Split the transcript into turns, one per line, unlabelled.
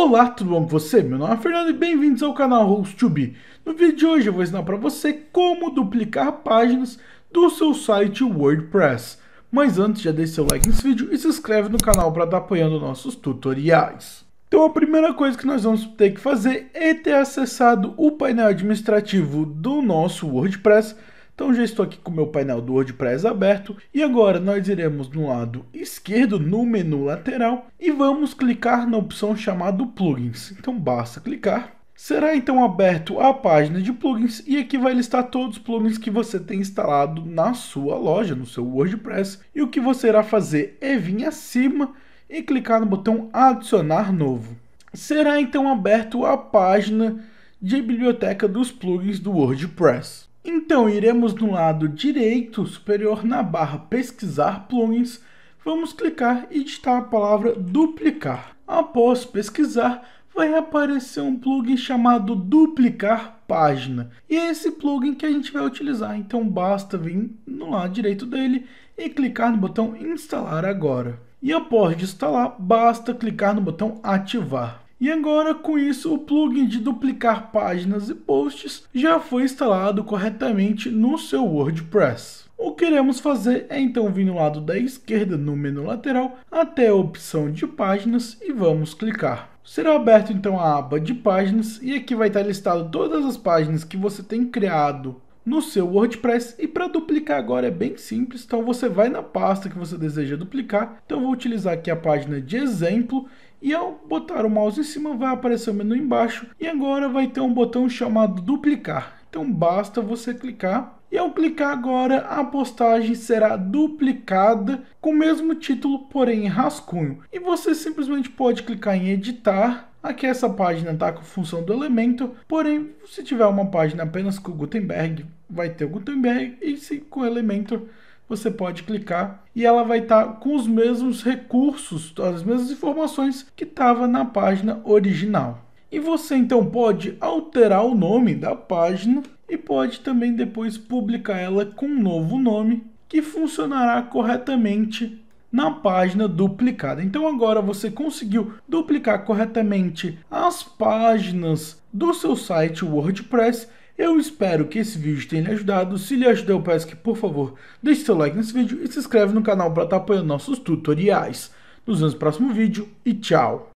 Olá, tudo bom com você? Meu nome é Fernando e bem-vindos ao canal host 2 No vídeo de hoje eu vou ensinar para você como duplicar páginas do seu site WordPress. Mas antes, já deixa seu like nesse vídeo e se inscreve no canal para estar apoiando nossos tutoriais. Então a primeira coisa que nós vamos ter que fazer é ter acessado o painel administrativo do nosso WordPress então já estou aqui com o meu painel do WordPress aberto e agora nós iremos no lado esquerdo no menu lateral e vamos clicar na opção chamada plugins. Então basta clicar. Será então aberto a página de plugins e aqui vai listar todos os plugins que você tem instalado na sua loja, no seu WordPress. E o que você irá fazer é vir acima e clicar no botão adicionar novo. Será então aberto a página de biblioteca dos plugins do WordPress. Então iremos no lado direito superior na barra pesquisar plugins, vamos clicar e digitar a palavra duplicar. Após pesquisar, vai aparecer um plugin chamado duplicar página. E é esse plugin que a gente vai utilizar, então basta vir no lado direito dele e clicar no botão instalar agora. E após instalar, basta clicar no botão ativar. E agora, com isso, o plugin de duplicar páginas e posts já foi instalado corretamente no seu WordPress. O que iremos fazer é então vir no lado da esquerda no menu lateral até a opção de páginas e vamos clicar. Será aberto então a aba de páginas e aqui vai estar listado todas as páginas que você tem criado no seu WordPress e para duplicar agora é bem simples, então você vai na pasta que você deseja duplicar, então eu vou utilizar aqui a página de exemplo e ao botar o mouse em cima vai aparecer o menu embaixo e agora vai ter um botão chamado duplicar. Então basta você clicar e ao clicar agora, a postagem será duplicada com o mesmo título, porém em rascunho. E você simplesmente pode clicar em editar. Aqui essa página está com função do elemento, porém se tiver uma página apenas com Gutenberg, vai ter o Gutenberg e se com elemento você pode clicar e ela vai estar tá com os mesmos recursos, as mesmas informações que estava na página original. E você então pode alterar o nome da página e pode também depois publicar ela com um novo nome que funcionará corretamente na página duplicada. Então agora você conseguiu duplicar corretamente as páginas do seu site WordPress. Eu espero que esse vídeo tenha lhe ajudado. Se lhe ajudou, eu peço que, por favor, deixe seu like nesse vídeo e se inscreve no canal para estar apoiando nossos tutoriais. Nos vemos no próximo vídeo e tchau!